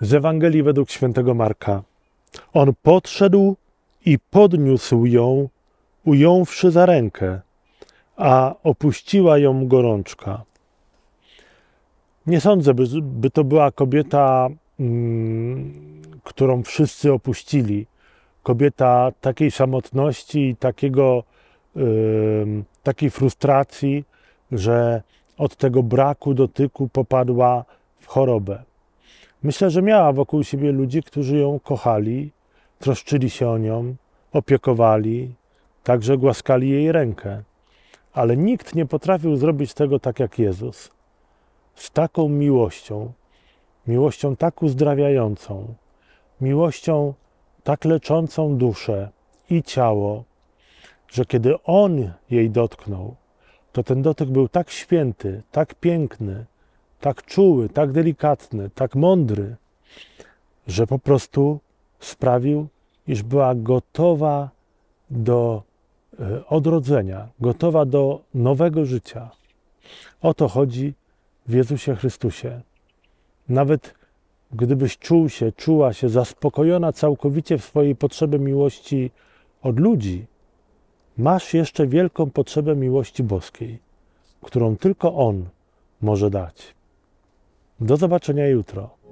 Z Ewangelii według świętego Marka. On podszedł i podniósł ją, ująwszy za rękę, a opuściła ją gorączka. Nie sądzę, by, by to była kobieta, mm, którą wszyscy opuścili. Kobieta takiej samotności i takiego, yy, takiej frustracji, że od tego braku dotyku popadła w chorobę. Myślę, że miała wokół siebie ludzi, którzy ją kochali, troszczyli się o nią, opiekowali, także głaskali jej rękę. Ale nikt nie potrafił zrobić tego tak jak Jezus. Z taką miłością, miłością tak uzdrawiającą, miłością tak leczącą duszę i ciało, że kiedy On jej dotknął, to ten dotyk był tak święty, tak piękny, tak czuły, tak delikatny, tak mądry, że po prostu sprawił, iż była gotowa do e, odrodzenia, gotowa do nowego życia. O to chodzi w Jezusie Chrystusie. Nawet gdybyś czuł się, czuła się zaspokojona całkowicie w swojej potrzebie miłości od ludzi, masz jeszcze wielką potrzebę miłości boskiej, którą tylko On może dać. Do zobaczenia jutro.